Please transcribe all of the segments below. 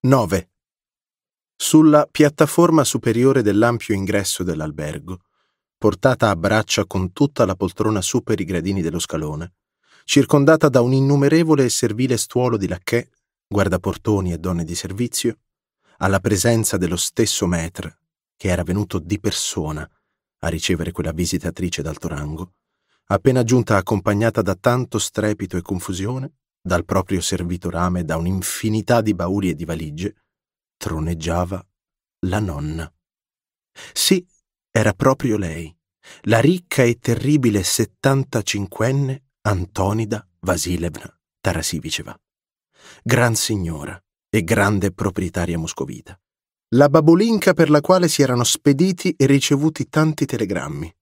9. Sulla piattaforma superiore dell'ampio ingresso dell'albergo, portata a braccia con tutta la poltrona su per i gradini dello scalone, circondata da un innumerevole e servile stuolo di lacchè, guardaportoni e donne di servizio, alla presenza dello stesso maître, che era venuto di persona a ricevere quella visitatrice d'alto rango, appena giunta accompagnata da tanto strepito e confusione dal proprio servitorame da un'infinità di bauli e di valigie, troneggiava la nonna. Sì, era proprio lei, la ricca e terribile 75enne Antonida Vasilevna Tarasiviceva, gran signora e grande proprietaria moscovita. La babolinca per la quale si erano spediti e ricevuti tanti telegrammi,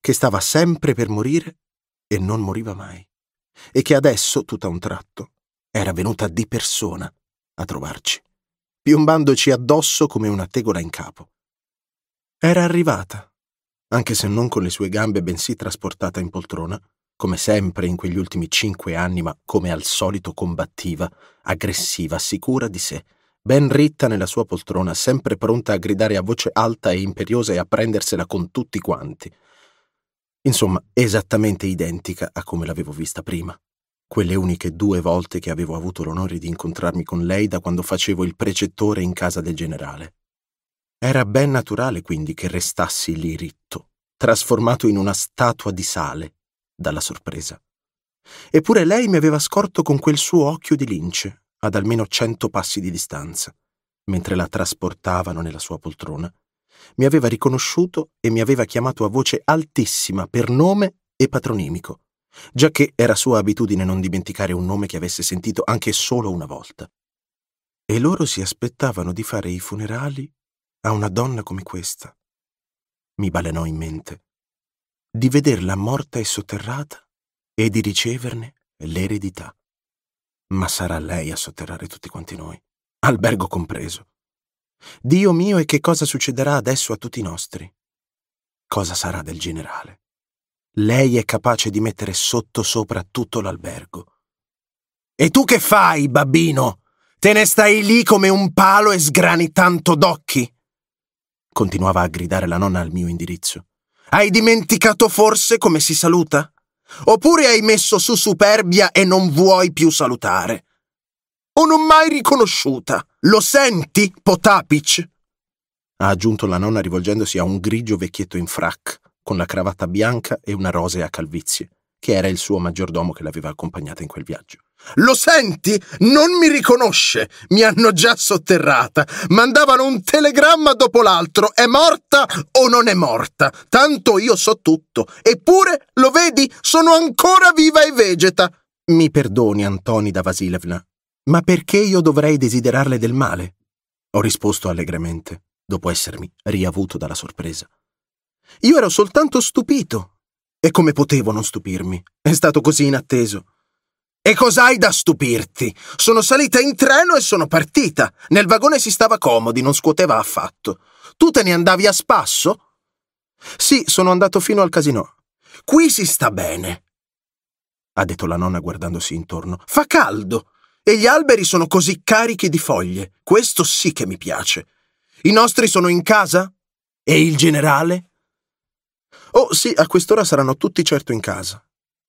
che stava sempre per morire e non moriva mai e che adesso, tutta un tratto, era venuta di persona a trovarci, piombandoci addosso come una tegola in capo. Era arrivata, anche se non con le sue gambe, bensì trasportata in poltrona, come sempre in quegli ultimi cinque anni, ma come al solito combattiva, aggressiva, sicura di sé, ben ritta nella sua poltrona, sempre pronta a gridare a voce alta e imperiosa e a prendersela con tutti quanti Insomma, esattamente identica a come l'avevo vista prima. Quelle uniche due volte che avevo avuto l'onore di incontrarmi con lei da quando facevo il precettore in casa del generale. Era ben naturale quindi che restassi lì ritto, trasformato in una statua di sale, dalla sorpresa. Eppure lei mi aveva scorto con quel suo occhio di lince, ad almeno cento passi di distanza, mentre la trasportavano nella sua poltrona mi aveva riconosciuto e mi aveva chiamato a voce altissima per nome e patronimico, giacché era sua abitudine non dimenticare un nome che avesse sentito anche solo una volta. E loro si aspettavano di fare i funerali a una donna come questa. Mi balenò in mente di vederla morta e sotterrata e di riceverne l'eredità. Ma sarà lei a sotterrare tutti quanti noi, albergo compreso. Dio mio, e che cosa succederà adesso a tutti i nostri? Cosa sarà del generale? Lei è capace di mettere sotto sopra tutto l'albergo. E tu che fai, babbino? Te ne stai lì come un palo e sgrani tanto d'occhi? Continuava a gridare la nonna al mio indirizzo. Hai dimenticato forse come si saluta? Oppure hai messo su superbia e non vuoi più salutare? o non mai riconosciuta. Lo senti, Potapic? Ha aggiunto la nonna rivolgendosi a un grigio vecchietto in frac, con la cravatta bianca e una rosea a calvizie, che era il suo maggiordomo che l'aveva accompagnata in quel viaggio. Lo senti? Non mi riconosce. Mi hanno già sotterrata. Mandavano un telegramma dopo l'altro. È morta o non è morta? Tanto io so tutto. Eppure, lo vedi, sono ancora viva e vegeta. Mi perdoni, Antoni da Vasilevna, ma perché io dovrei desiderarle del male? ho risposto allegramente, dopo essermi riavuto dalla sorpresa. Io ero soltanto stupito. E come potevo non stupirmi? È stato così inatteso. E cos'hai da stupirti? Sono salita in treno e sono partita. Nel vagone si stava comodi, non scuoteva affatto. Tu te ne andavi a spasso? Sì, sono andato fino al casino. Qui si sta bene, ha detto la nonna guardandosi intorno. Fa caldo. E gli alberi sono così carichi di foglie. Questo sì che mi piace. I nostri sono in casa? E il generale? Oh sì, a quest'ora saranno tutti certo in casa.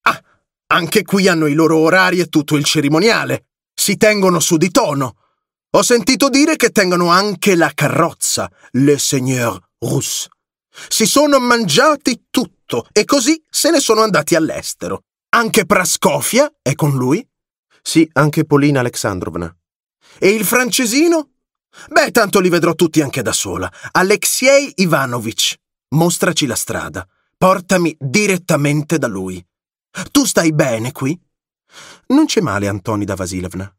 Ah, anche qui hanno i loro orari e tutto il cerimoniale. Si tengono su di tono. Ho sentito dire che tengono anche la carrozza, le seigneur russe. Si sono mangiati tutto e così se ne sono andati all'estero. Anche Prascofia è con lui sì, anche Polina Alexandrovna. E il francesino? Beh, tanto li vedrò tutti anche da sola. Alexei Ivanovich, mostraci la strada. Portami direttamente da lui. Tu stai bene qui? Non c'è male, Antonida Vasilevna.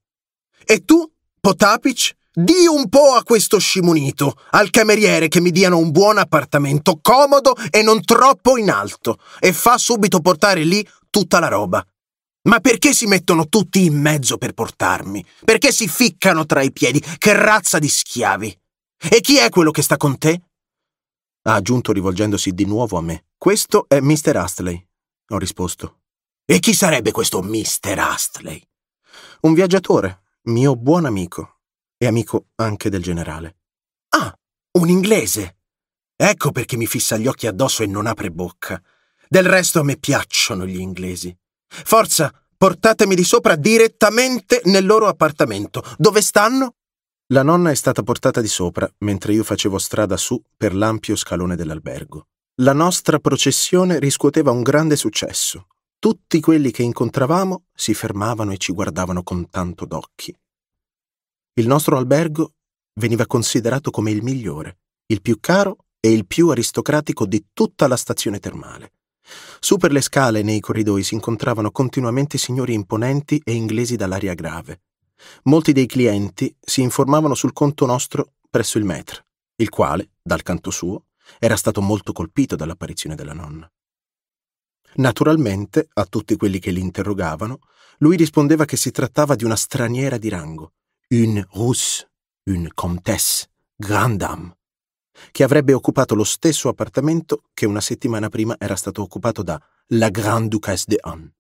E tu, Potapic, di un po' a questo scimunito, al cameriere che mi diano un buon appartamento, comodo e non troppo in alto, e fa subito portare lì tutta la roba. Ma perché si mettono tutti in mezzo per portarmi? Perché si ficcano tra i piedi? Che razza di schiavi! E chi è quello che sta con te? Ha aggiunto rivolgendosi di nuovo a me. Questo è Mr. Astley, ho risposto. E chi sarebbe questo Mr. Astley? Un viaggiatore, mio buon amico, e amico anche del generale. Ah, un inglese! Ecco perché mi fissa gli occhi addosso e non apre bocca. Del resto a me piacciono gli inglesi. Forza, portatemi di sopra direttamente nel loro appartamento. Dove stanno? La nonna è stata portata di sopra mentre io facevo strada su per l'ampio scalone dell'albergo. La nostra processione riscuoteva un grande successo. Tutti quelli che incontravamo si fermavano e ci guardavano con tanto d'occhi. Il nostro albergo veniva considerato come il migliore, il più caro e il più aristocratico di tutta la stazione termale. Su per le scale e nei corridoi si incontravano continuamente signori imponenti e inglesi dall'aria grave. Molti dei clienti si informavano sul conto nostro presso il maître, il quale, dal canto suo, era stato molto colpito dall'apparizione della nonna. Naturalmente, a tutti quelli che l'interrogavano, lui rispondeva che si trattava di una straniera di rango, une russe, une comtesse, grande dame che avrebbe occupato lo stesso appartamento che una settimana prima era stato occupato da la Grande Duchesse de Anne.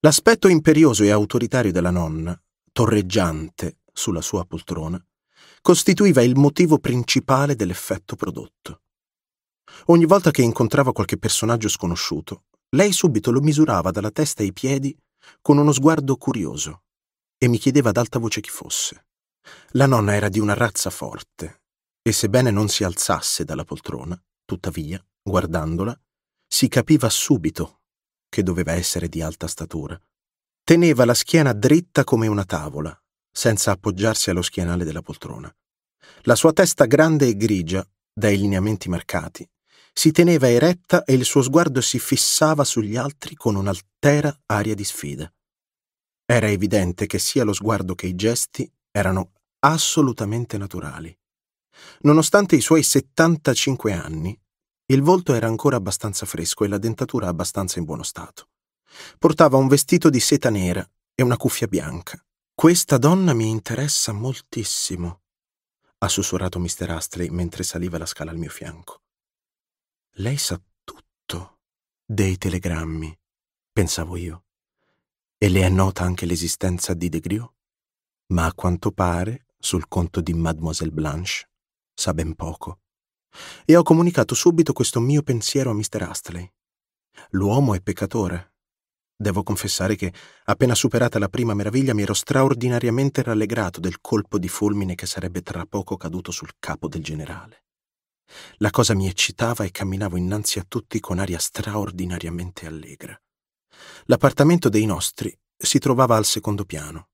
L'aspetto imperioso e autoritario della nonna, torreggiante sulla sua poltrona, costituiva il motivo principale dell'effetto prodotto. Ogni volta che incontrava qualche personaggio sconosciuto, lei subito lo misurava dalla testa ai piedi con uno sguardo curioso e mi chiedeva ad alta voce chi fosse. La nonna era di una razza forte, e sebbene non si alzasse dalla poltrona, tuttavia, guardandola, si capiva subito che doveva essere di alta statura. Teneva la schiena dritta come una tavola, senza appoggiarsi allo schienale della poltrona. La sua testa grande e grigia, dai lineamenti marcati, si teneva eretta e il suo sguardo si fissava sugli altri con un'altera aria di sfida. Era evidente che sia lo sguardo che i gesti erano assolutamente naturali. Nonostante i suoi 75 anni, il volto era ancora abbastanza fresco e la dentatura abbastanza in buono stato. Portava un vestito di seta nera e una cuffia bianca. Questa donna mi interessa moltissimo, ha sussurrato Mr. Astley mentre saliva la scala al mio fianco. Lei sa tutto dei telegrammi, pensavo io. E le è nota anche l'esistenza di De Griot? Ma a quanto pare, sul conto di Mademoiselle Blanche, sa ben poco. E ho comunicato subito questo mio pensiero a Mr. Astley. L'uomo è peccatore. Devo confessare che, appena superata la prima meraviglia, mi ero straordinariamente rallegrato del colpo di fulmine che sarebbe tra poco caduto sul capo del generale. La cosa mi eccitava e camminavo innanzi a tutti con aria straordinariamente allegra. L'appartamento dei nostri si trovava al secondo piano.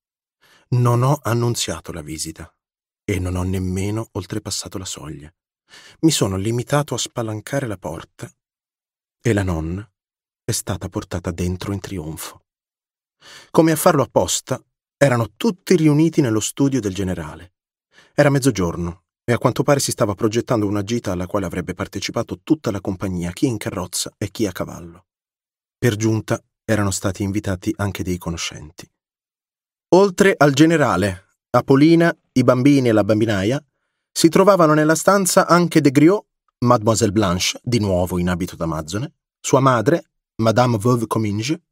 Non ho annunziato la visita e non ho nemmeno oltrepassato la soglia. Mi sono limitato a spalancare la porta e la nonna è stata portata dentro in trionfo. Come a farlo apposta, erano tutti riuniti nello studio del generale. Era mezzogiorno e a quanto pare si stava progettando una gita alla quale avrebbe partecipato tutta la compagnia, chi in carrozza e chi a cavallo. Per giunta erano stati invitati anche dei conoscenti. Oltre al generale, Apolina, i bambini e la bambinaia, si trovavano nella stanza anche De Griot, Mademoiselle Blanche, di nuovo in abito d'amazzone, sua madre, Madame Veuve Cominge,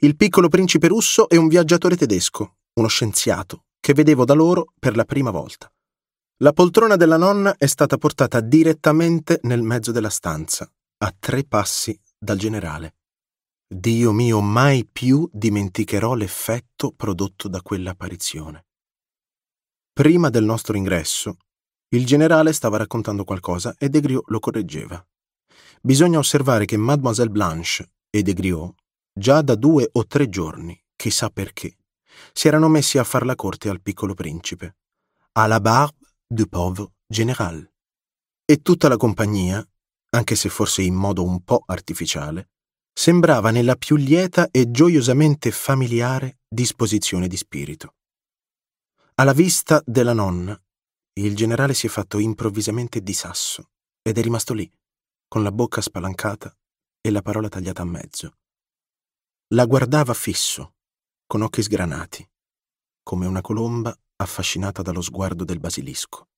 il piccolo principe russo e un viaggiatore tedesco, uno scienziato, che vedevo da loro per la prima volta. La poltrona della nonna è stata portata direttamente nel mezzo della stanza, a tre passi dal generale. Dio mio, mai più dimenticherò l'effetto prodotto da quell'apparizione. Prima del nostro ingresso, il generale stava raccontando qualcosa e Degriot lo correggeva. Bisogna osservare che Mademoiselle Blanche e Degriot, già da due o tre giorni, chissà perché, si erano messi a far la corte al piccolo principe, à la barbe du pauvre général. E tutta la compagnia, anche se forse in modo un po' artificiale, sembrava nella più lieta e gioiosamente familiare disposizione di spirito. Alla vista della nonna, il generale si è fatto improvvisamente di sasso ed è rimasto lì, con la bocca spalancata e la parola tagliata a mezzo. La guardava fisso, con occhi sgranati, come una colomba affascinata dallo sguardo del basilisco.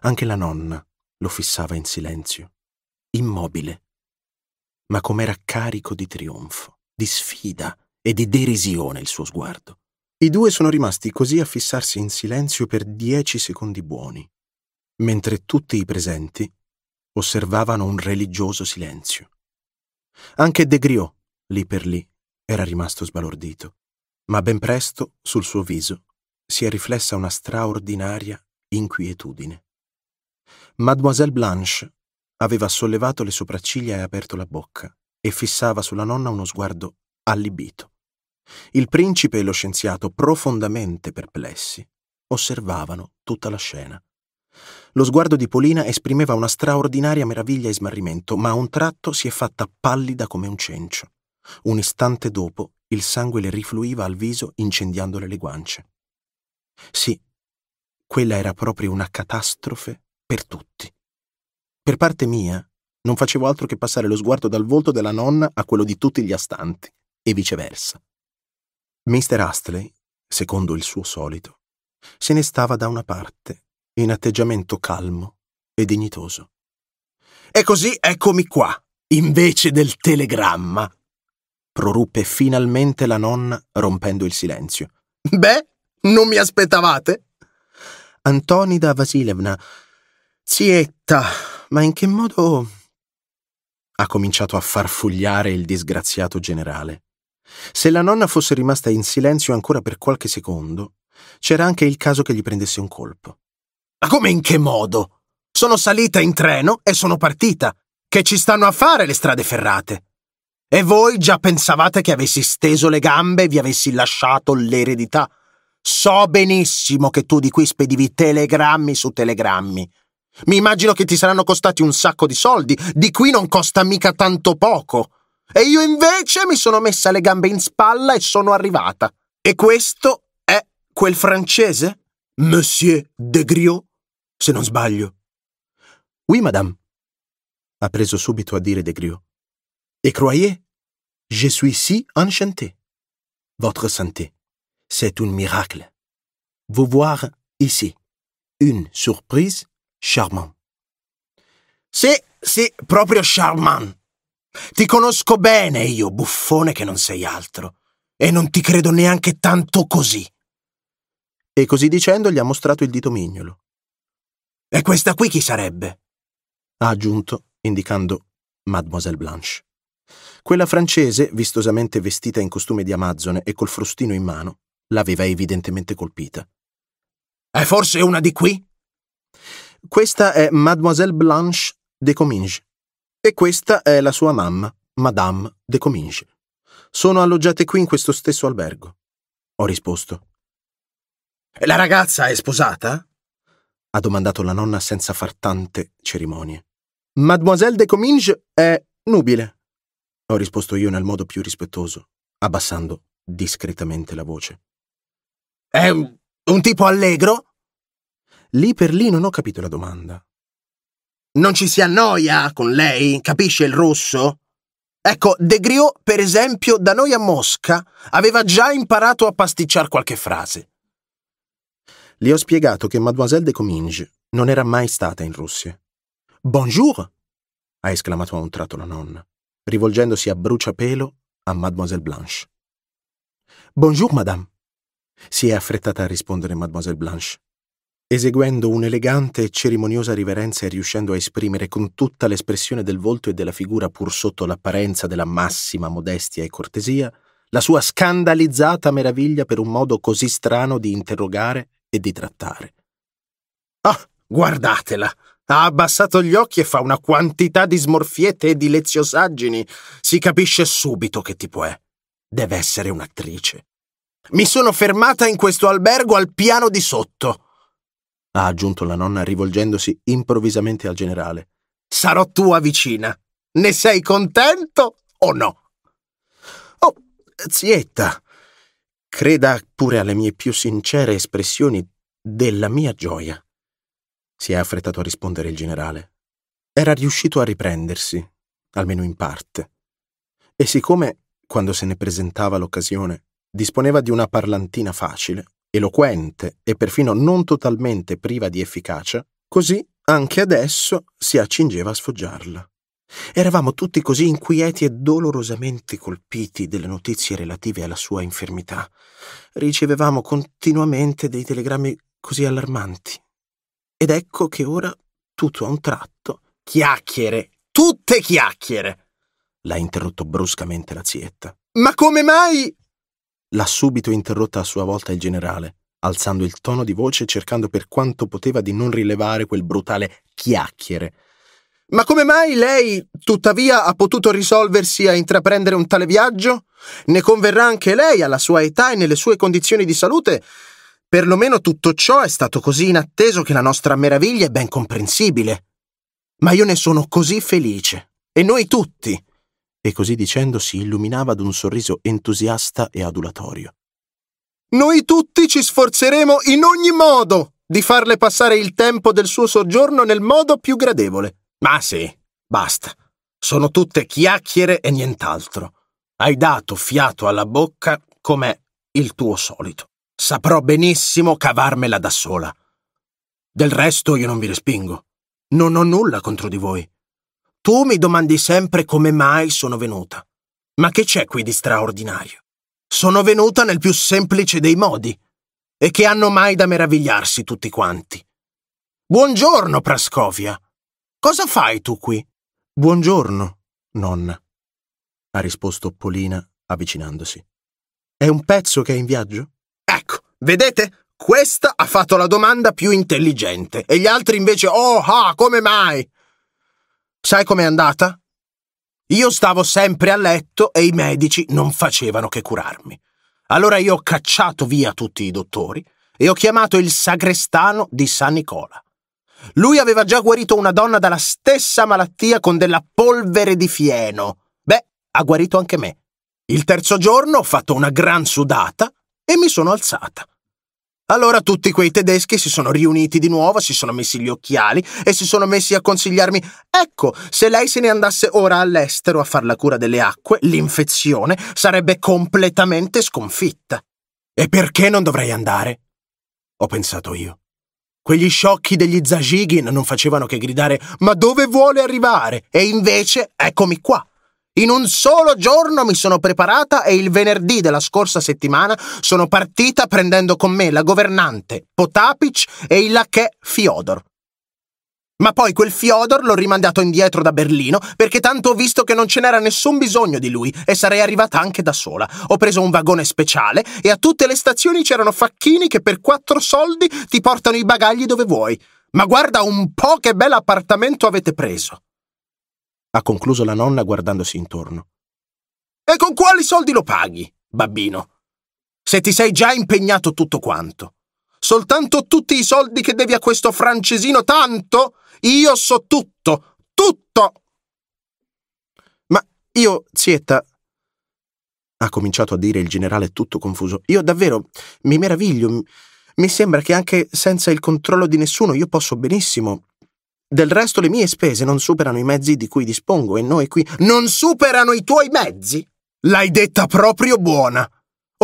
Anche la nonna lo fissava in silenzio, immobile, ma com'era carico di trionfo, di sfida e di derisione il suo sguardo. I due sono rimasti così a fissarsi in silenzio per dieci secondi buoni, mentre tutti i presenti osservavano un religioso silenzio. Anche De Griot, lì per lì, era rimasto sbalordito, ma ben presto, sul suo viso, si è riflessa una straordinaria inquietudine. Mademoiselle Blanche aveva sollevato le sopracciglia e aperto la bocca e fissava sulla nonna uno sguardo allibito. Il principe e lo scienziato, profondamente perplessi, osservavano tutta la scena. Lo sguardo di Polina esprimeva una straordinaria meraviglia e smarrimento, ma a un tratto si è fatta pallida come un cencio. Un istante dopo il sangue le rifluiva al viso incendiandole le guance. Sì, quella era proprio una catastrofe per tutti. Per parte mia, non facevo altro che passare lo sguardo dal volto della nonna a quello di tutti gli astanti, e viceversa. Mr. Astley, secondo il suo solito, se ne stava da una parte, in atteggiamento calmo e dignitoso. E così eccomi qua, invece del telegramma, proruppe finalmente la nonna rompendo il silenzio. Beh, non mi aspettavate? Antonida Vasilevna, zietta, ma in che modo... ha cominciato a farfugliare il disgraziato generale. Se la nonna fosse rimasta in silenzio ancora per qualche secondo, c'era anche il caso che gli prendesse un colpo. Ma come in che modo? Sono salita in treno e sono partita. Che ci stanno a fare le strade ferrate? E voi già pensavate che avessi steso le gambe e vi avessi lasciato l'eredità? So benissimo che tu di qui spedivi telegrammi su telegrammi. Mi immagino che ti saranno costati un sacco di soldi, di qui non costa mica tanto poco. E io invece mi sono messa le gambe in spalla e sono arrivata. E questo è quel francese? Monsieur de Griot, se non sbaglio. Oui, madame, ha preso subito a dire de Griot. E croyez, je suis si enchanté. Votre santé, c'est un miracle. Vous voir ici, une surprise charmante. Sì, sì, proprio charmante. Ti conosco bene io, buffone che non sei altro, e non ti credo neanche tanto così. E così dicendo gli ha mostrato il dito mignolo. E questa qui chi sarebbe? ha aggiunto, indicando Mademoiselle Blanche. Quella francese, vistosamente vestita in costume di Amazzone e col frustino in mano, l'aveva evidentemente colpita. È forse una di qui? Questa è Mademoiselle Blanche de Cominges, e questa è la sua mamma, Madame de Cominges. Sono alloggiate qui in questo stesso albergo. Ho risposto. E la ragazza è sposata? ha domandato la nonna senza far tante cerimonie. Mademoiselle de Cominges è nubile, ho risposto io nel modo più rispettoso, abbassando discretamente la voce. È un, un tipo allegro? Lì per lì non ho capito la domanda. Non ci si annoia con lei? Capisce il russo? Ecco, De Griot, per esempio, da noi a Mosca, aveva già imparato a pasticciar qualche frase. Le ho spiegato che Mademoiselle de Cominges non era mai stata in Russia. Bonjour! ha esclamato a un tratto la nonna, rivolgendosi a bruciapelo a Mademoiselle Blanche. Bonjour, madame! si è affrettata a rispondere Mademoiselle Blanche eseguendo un'elegante e cerimoniosa riverenza e riuscendo a esprimere con tutta l'espressione del volto e della figura, pur sotto l'apparenza della massima modestia e cortesia, la sua scandalizzata meraviglia per un modo così strano di interrogare e di trattare. Ah, guardatela! Ha abbassato gli occhi e fa una quantità di smorfiette e di leziosaggini. Si capisce subito che tipo è. Deve essere un'attrice. Mi sono fermata in questo albergo al piano di sotto ha aggiunto la nonna rivolgendosi improvvisamente al generale. Sarò tua vicina. Ne sei contento o no? Oh, zietta, creda pure alle mie più sincere espressioni della mia gioia. Si è affrettato a rispondere il generale. Era riuscito a riprendersi, almeno in parte. E siccome, quando se ne presentava l'occasione, disponeva di una parlantina facile, eloquente e perfino non totalmente priva di efficacia, così anche adesso si accingeva a sfoggiarla. Eravamo tutti così inquieti e dolorosamente colpiti delle notizie relative alla sua infermità. Ricevevamo continuamente dei telegrammi così allarmanti. Ed ecco che ora, tutto a un tratto, chiacchiere, tutte chiacchiere! l'ha interrotto bruscamente la zietta. Ma come mai? L'ha subito interrotta a sua volta il generale, alzando il tono di voce e cercando per quanto poteva di non rilevare quel brutale chiacchiere. Ma come mai lei, tuttavia, ha potuto risolversi a intraprendere un tale viaggio? Ne converrà anche lei, alla sua età e nelle sue condizioni di salute? Perlomeno tutto ciò è stato così inatteso che la nostra meraviglia è ben comprensibile. Ma io ne sono così felice. E noi tutti e così dicendo si illuminava ad un sorriso entusiasta e adulatorio. Noi tutti ci sforzeremo in ogni modo di farle passare il tempo del suo soggiorno nel modo più gradevole. Ma sì, basta. Sono tutte chiacchiere e nient'altro. Hai dato fiato alla bocca com'è il tuo solito. Saprò benissimo cavarmela da sola. Del resto io non vi respingo. Non ho nulla contro di voi. Tu mi domandi sempre come mai sono venuta. Ma che c'è qui di straordinario? Sono venuta nel più semplice dei modi. E che hanno mai da meravigliarsi tutti quanti? Buongiorno, Prascovia. Cosa fai tu qui? Buongiorno, nonna, ha risposto Polina avvicinandosi. È un pezzo che è in viaggio? Ecco, vedete? Questa ha fatto la domanda più intelligente e gli altri invece, oh ah, come mai? Sai com'è andata? Io stavo sempre a letto e i medici non facevano che curarmi. Allora io ho cacciato via tutti i dottori e ho chiamato il sagrestano di San Nicola. Lui aveva già guarito una donna dalla stessa malattia con della polvere di fieno. Beh, ha guarito anche me. Il terzo giorno ho fatto una gran sudata e mi sono alzata. Allora tutti quei tedeschi si sono riuniti di nuovo, si sono messi gli occhiali e si sono messi a consigliarmi «Ecco, se lei se ne andasse ora all'estero a far la cura delle acque, l'infezione sarebbe completamente sconfitta». «E perché non dovrei andare?» ho pensato io. Quegli sciocchi degli Zajigin non facevano che gridare «Ma dove vuole arrivare?» e invece eccomi qua. In un solo giorno mi sono preparata e il venerdì della scorsa settimana sono partita prendendo con me la governante Potapic e il lacchè Fiodor. Ma poi quel Fiodor l'ho rimandato indietro da Berlino perché tanto ho visto che non ce n'era nessun bisogno di lui e sarei arrivata anche da sola. Ho preso un vagone speciale e a tutte le stazioni c'erano facchini che per quattro soldi ti portano i bagagli dove vuoi. Ma guarda un po' che bel appartamento avete preso ha concluso la nonna guardandosi intorno. E con quali soldi lo paghi, babbino? Se ti sei già impegnato tutto quanto. Soltanto tutti i soldi che devi a questo francesino tanto? Io so tutto, tutto! Ma io, zietta, ha cominciato a dire il generale tutto confuso, io davvero mi meraviglio. Mi sembra che anche senza il controllo di nessuno io posso benissimo del resto le mie spese non superano i mezzi di cui dispongo e noi qui... Non superano i tuoi mezzi? L'hai detta proprio buona.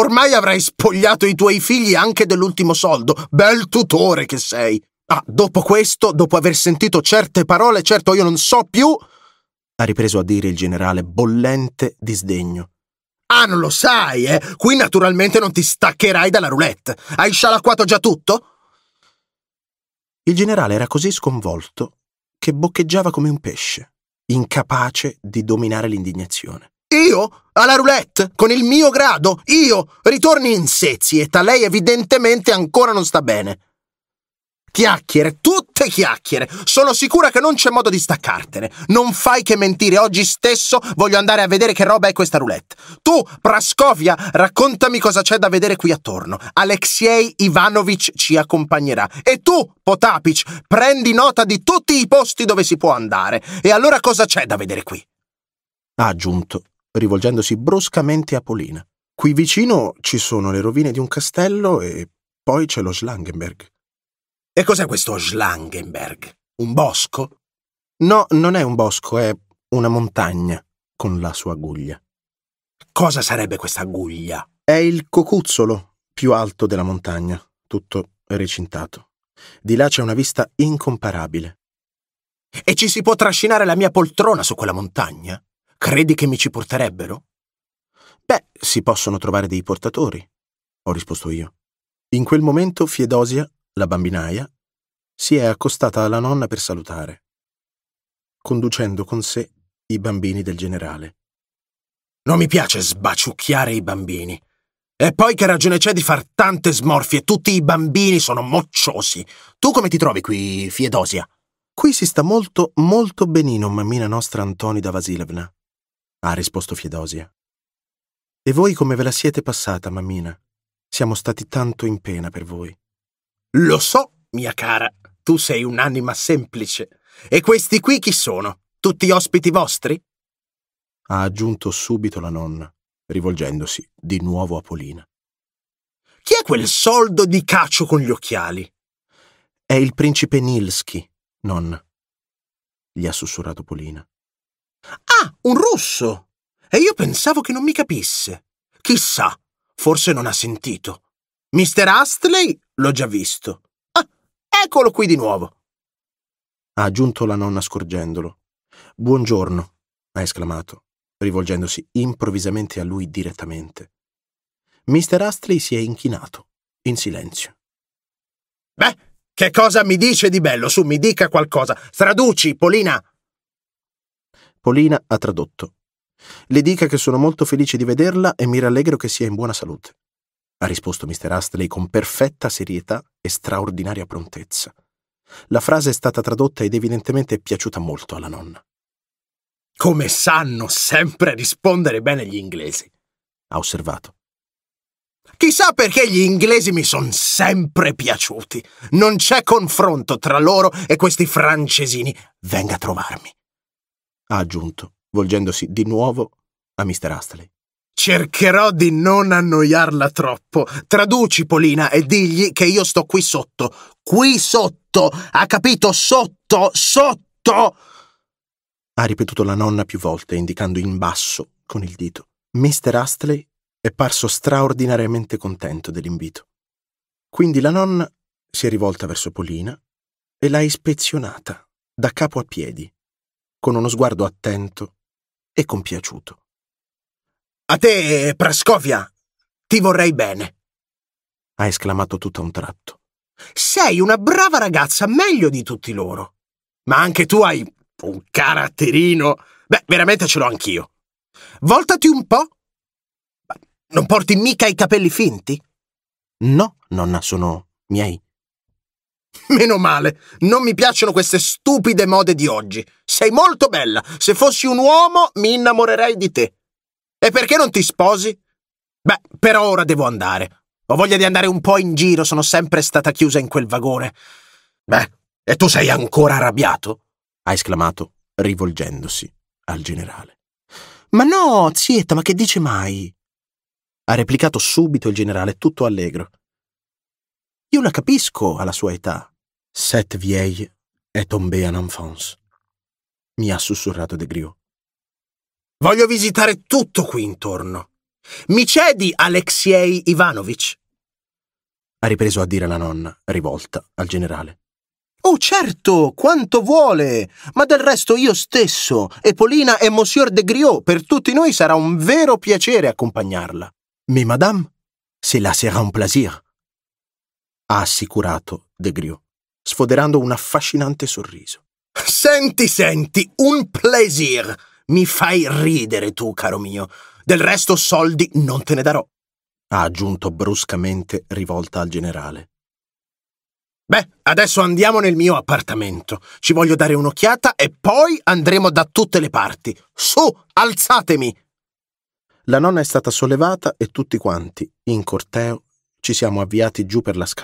Ormai avrai spogliato i tuoi figli anche dell'ultimo soldo. Bel tutore che sei. Ah, dopo questo, dopo aver sentito certe parole, certo io non so più... Ha ripreso a dire il generale, bollente di sdegno. Ah, non lo sai, eh? Qui naturalmente non ti staccherai dalla roulette. Hai scialacquato già tutto? Il generale era così sconvolto che boccheggiava come un pesce, incapace di dominare l'indignazione. Io? Alla roulette? Con il mio grado? Io? Ritorni in sezieta, lei evidentemente ancora non sta bene. Chiacchiere, tutte chiacchiere. Sono sicura che non c'è modo di staccartene. Non fai che mentire. Oggi stesso voglio andare a vedere che roba è questa roulette. Tu, Praskovia, raccontami cosa c'è da vedere qui attorno. Alexei Ivanovich ci accompagnerà. E tu, Potapic, prendi nota di tutti i posti dove si può andare. E allora cosa c'è da vedere qui? Ha aggiunto, rivolgendosi bruscamente a Polina. Qui vicino ci sono le rovine di un castello e poi c'è lo Schlangenberg. E cos'è questo Schlangenberg? Un bosco? No, non è un bosco, è una montagna con la sua aguglia. Cosa sarebbe questa aguglia? È il cocuzzolo più alto della montagna, tutto recintato. Di là c'è una vista incomparabile. E ci si può trascinare la mia poltrona su quella montagna? Credi che mi ci porterebbero? Beh, si possono trovare dei portatori, ho risposto io. In quel momento Fiedosia la bambinaia, si è accostata alla nonna per salutare, conducendo con sé i bambini del generale. Non mi piace sbaciucchiare i bambini. E poi che ragione c'è di far tante smorfie? Tutti i bambini sono mocciosi. Tu come ti trovi qui, Fiedosia? Qui si sta molto, molto benino, mammina nostra Antonida Vasilevna, ha risposto Fiedosia. E voi come ve la siete passata, mammina? Siamo stati tanto in pena per voi. Lo so, mia cara, tu sei un'anima semplice. E questi qui chi sono? Tutti ospiti vostri? Ha aggiunto subito la nonna, rivolgendosi di nuovo a Polina. Chi è quel soldo di cacio con gli occhiali? È il principe Nilski, nonna, gli ha sussurrato Polina. Ah, un russo! E io pensavo che non mi capisse. Chissà, forse non ha sentito. Mister Astley L'ho già visto. Ah, eccolo qui di nuovo. Ha aggiunto la nonna scorgendolo. Buongiorno, ha esclamato, rivolgendosi improvvisamente a lui direttamente. Mr. Astley si è inchinato, in silenzio. Beh, che cosa mi dice di bello? Su, mi dica qualcosa. Traduci, Polina! Polina ha tradotto. Le dica che sono molto felice di vederla e mi rallegro che sia in buona salute ha risposto Mr. Astley con perfetta serietà e straordinaria prontezza. La frase è stata tradotta ed evidentemente è piaciuta molto alla nonna. Come sanno sempre rispondere bene gli inglesi, ha osservato. Chissà perché gli inglesi mi sono sempre piaciuti. Non c'è confronto tra loro e questi francesini. Venga a trovarmi, ha aggiunto, volgendosi di nuovo a Mr. Astley. Cercherò di non annoiarla troppo. Traduci Polina e digli che io sto qui sotto. Qui sotto! Ha capito? Sotto! Sotto! Ha ripetuto la nonna più volte, indicando in basso con il dito. Mr. Astley è parso straordinariamente contento dell'invito. Quindi la nonna si è rivolta verso Polina e l'ha ispezionata da capo a piedi, con uno sguardo attento e compiaciuto. A te, Prascovia, ti vorrei bene. Ha esclamato tutto a un tratto. Sei una brava ragazza, meglio di tutti loro. Ma anche tu hai un caratterino. Beh, veramente ce l'ho anch'io. Voltati un po'. Non porti mica i capelli finti? No, nonna, sono miei. Meno male, non mi piacciono queste stupide mode di oggi. Sei molto bella. Se fossi un uomo, mi innamorerei di te. E perché non ti sposi? Beh, però ora devo andare. Ho voglia di andare un po' in giro, sono sempre stata chiusa in quel vagone. Beh, e tu sei ancora arrabbiato? ha esclamato, rivolgendosi al generale. Ma no, zietta, ma che dice mai? ha replicato subito il generale, tutto allegro. Io la capisco alla sua età. Cette vieille est tombée en enfance, mi ha sussurrato De Griot. Voglio visitare tutto qui intorno. Mi cedi, Alexei Ivanovich? Ha ripreso a dire la nonna, rivolta al generale. Oh, certo, quanto vuole! Ma del resto io stesso, Epolina e Monsieur de Griot, per tutti noi sarà un vero piacere accompagnarla. Mais madame, cela sera un plaisir, ha assicurato de Griot, sfoderando un affascinante sorriso. Senti, senti, un plaisir! Mi fai ridere tu, caro mio. Del resto soldi non te ne darò, ha aggiunto bruscamente rivolta al generale. Beh, adesso andiamo nel mio appartamento. Ci voglio dare un'occhiata e poi andremo da tutte le parti. Su, alzatemi! La nonna è stata sollevata e tutti quanti, in corteo, ci siamo avviati giù per la scala.